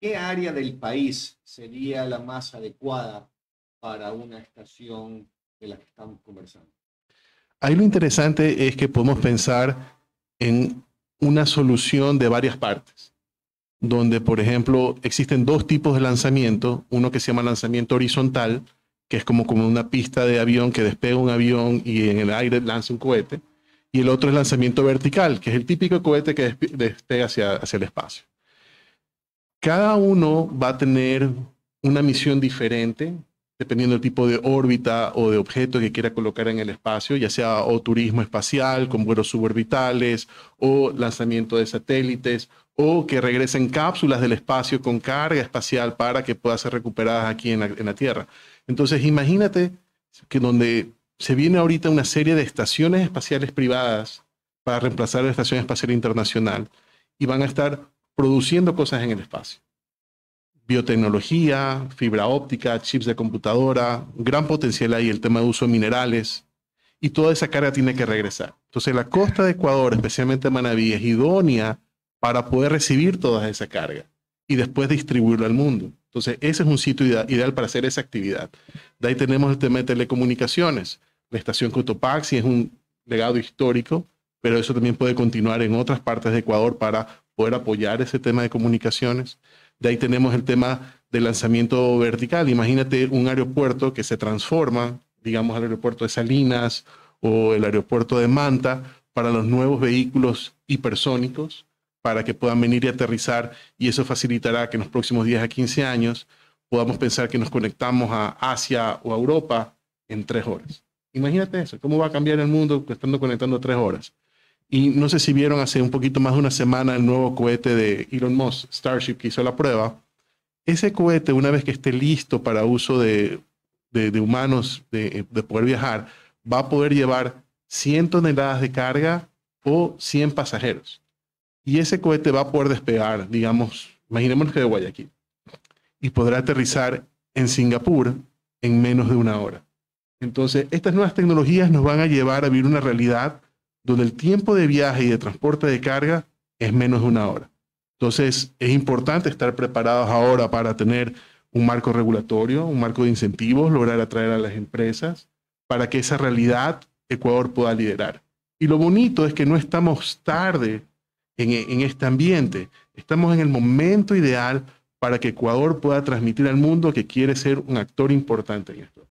¿Qué área del país sería la más adecuada para una estación de la que estamos conversando? Ahí lo interesante es que podemos pensar en una solución de varias partes, donde, por ejemplo, existen dos tipos de lanzamiento, uno que se llama lanzamiento horizontal, que es como, como una pista de avión que despega un avión y en el aire lanza un cohete, y el otro es lanzamiento vertical, que es el típico cohete que despega hacia, hacia el espacio. Cada uno va a tener una misión diferente, dependiendo del tipo de órbita o de objeto que quiera colocar en el espacio, ya sea o turismo espacial con vuelos suborbitales o lanzamiento de satélites o que regresen cápsulas del espacio con carga espacial para que puedan ser recuperadas aquí en la, en la Tierra. Entonces, imagínate que donde se viene ahorita una serie de estaciones espaciales privadas para reemplazar la Estación Espacial Internacional y van a estar produciendo cosas en el espacio. Biotecnología, fibra óptica, chips de computadora, gran potencial ahí, el tema de uso de minerales, y toda esa carga tiene que regresar. Entonces la costa de Ecuador, especialmente Manaví, es idónea para poder recibir toda esa carga y después distribuirla al mundo. Entonces ese es un sitio ideal para hacer esa actividad. De ahí tenemos el tema de telecomunicaciones. La estación Cotopaxi es un legado histórico, pero eso también puede continuar en otras partes de Ecuador para poder apoyar ese tema de comunicaciones. De ahí tenemos el tema del lanzamiento vertical. Imagínate un aeropuerto que se transforma, digamos, al aeropuerto de Salinas o el aeropuerto de Manta para los nuevos vehículos hipersónicos para que puedan venir y aterrizar y eso facilitará que en los próximos 10 a 15 años podamos pensar que nos conectamos a Asia o a Europa en tres horas. Imagínate eso, cómo va a cambiar el mundo estando conectando tres horas. Y no sé si vieron hace un poquito más de una semana el nuevo cohete de Elon Musk, Starship, que hizo la prueba. Ese cohete, una vez que esté listo para uso de, humanos, de, de, poder viajar, va a poder llevar 100 toneladas de carga o 100 pasajeros. Y ese cohete va a poder despegar, digamos, imaginémonos que de Guayaquil, y podrá aterrizar en Singapur en menos de una hora. Entonces, estas nuevas tecnologías nos van a llevar a vivir una realidad donde el tiempo de viaje y de transporte de carga es menos de una hora. Entonces, es importante estar preparados ahora para tener un marco regulatorio, un marco de incentivos, lograr atraer a las empresas para que esa realidad Ecuador pueda liderar. Y lo bonito es que no estamos tarde en, este ambiente, estamos en el momento ideal para que Ecuador pueda transmitir al mundo que quiere ser un actor importante en esto.